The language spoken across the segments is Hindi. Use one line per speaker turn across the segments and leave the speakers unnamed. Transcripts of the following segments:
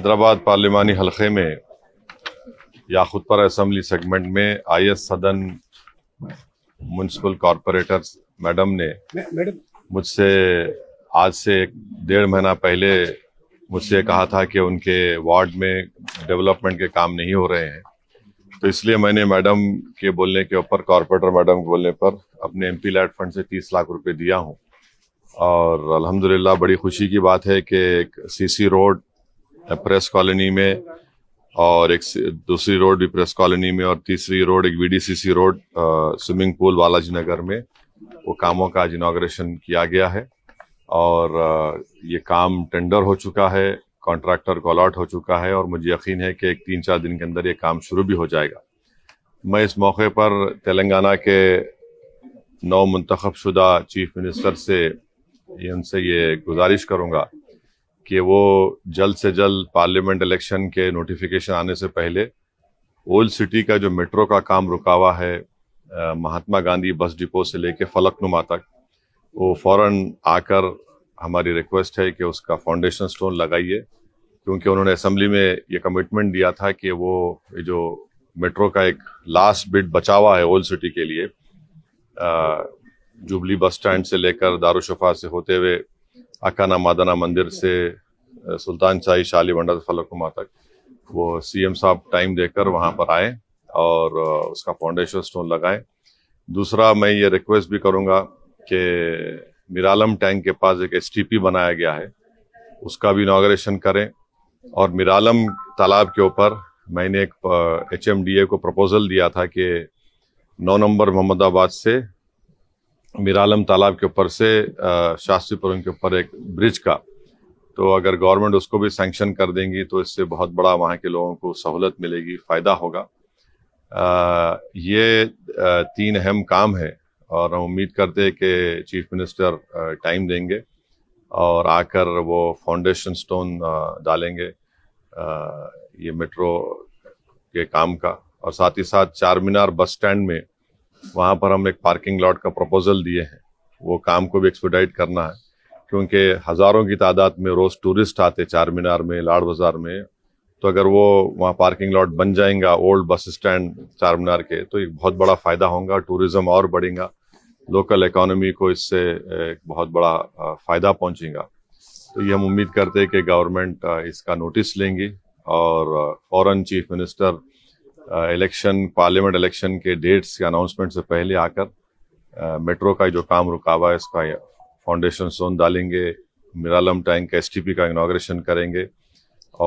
हैदराबाद पार्लिमानी हलके में या पर असम्बली सेगमेंट में I S Sadan municipal corporator madam ने मुझसे आज से डेढ़ महीना पहले मुझसे कहा था कि उनके वार्ड में डेवलपमेंट के काम नहीं हो रहे हैं तो इसलिए मैंने मैडम के बोलने के ऊपर कॉरपोरेटर मैडम के बोलने पर अपने एम पी लैट फंड से तीस लाख रुपए दिया हूँ और अलहमदिल्ला बड़ी खुशी की बात है कि एक सी रोड प्रेस कॉलोनी में और एक दूसरी रोड भी प्रेस कॉलोनी में और तीसरी रोड एक VDCC road swimming pool Balaji Nagar में वो कामों का आज इनाग्रेशन किया गया है और ये काम टेंडर हो चुका है कॉन्ट्रैक्टर को अलॉट हो चुका है और मुझे यकीन है कि एक तीन चार दिन के अंदर ये काम शुरू भी हो जाएगा मैं इस मौके पर तेलंगाना के नौ मंतखब शुदा चीफ मिनिस्टर से उनसे ये गुजारिश करूँगा कि वो जल्द से जल्द पार्लियामेंट इलेक्शन के नोटिफिकेशन आने से पहले ओल्ड सिटी का जो मेट्रो का काम रुका हुआ है महात्मा गांधी बस डिपो से लेके फलकनुमा तक वो फौरन आकर हमारी रिक्वेस्ट है कि उसका फाउंडेशन स्टोन लगाइए क्योंकि उन्होंने असम्बली में ये कमिटमेंट दिया था कि वो जो मेट्रो का एक लास्ट बिट बचा हुआ है ओल्ड सिटी के लिए जुबली बस स्टैंड से लेकर दारुशफा से होते हुए अकाना मादाना मंदिर से सुल्तान शाही शाली भंडार फलकुमा तक वो सीएम साहब टाइम देकर वहाँ पर आए और उसका फाउंडेशन स्टोन लगाए दूसरा मैं ये रिक्वेस्ट भी करूँगा कि मिरालम टैंक के पास एक एस बनाया गया है उसका भी इनाग्रेशन करें और मिरालम तालाब के ऊपर मैंने एक एच को प्रपोजल दिया था कि नौ नंबर मोहम्मदाबाद से मीरालम तालाब के ऊपर से शास्त्री के ऊपर एक ब्रिज का तो अगर गवर्नमेंट उसको भी सैंक्शन कर देंगी तो इससे बहुत बड़ा वहाँ के लोगों को सहूलत मिलेगी फ़ायदा होगा आ, ये तीन अहम काम है और हम उम्मीद करते हैं कि चीफ मिनिस्टर टाइम देंगे और आकर वो फाउंडेशन स्टोन डालेंगे ये मेट्रो के काम का और साथ ही साथ चार मीनार बस स्टैंड में वहाँ पर हम एक पार्किंग लॉट का प्रपोजल दिए हैं वो काम को भी एक्सपोडाइट करना है क्योंकि हज़ारों की तादाद में रोज़ टूरिस्ट आते चार मीनार में लाड़ बाज़ार में तो अगर वो वहाँ पार्किंग लॉट बन जाएगा ओल्ड बस स्टैंड चार मीनार के तो एक बहुत बड़ा फ़ायदा होगा टूरिज़्म और बढ़ेगा लोकल इकोनॉमी को इससे एक बहुत बड़ा फ़ायदा पहुँचेगा तो ये हम उम्मीद करते हैं कि गवर्नमेंट इसका नोटिस लेंगी और फॉरन chief minister election parliament election के डेट्स के अनाउंसमेंट से पहले आकर मेट्रो का जो काम रुका हुआ है इसका फाउंडेशन स्टोन डालेंगे मिरालम टैंक एस का इनाग्रेशन करेंगे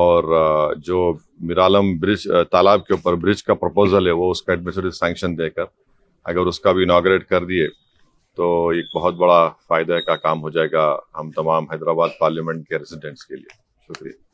और जो मिरालम ब्रिज तालाब के ऊपर ब्रिज का प्रपोजल है वो उसका एडमिनिस्ट्रेटिव सैंक्शन देकर अगर उसका भी इनाग्रेट कर दिए तो एक बहुत बड़ा फायदा का काम हो जाएगा हम तमाम हैदराबाद पार्लियामेंट के रेजिडेंट्स के लिए शुक्रिया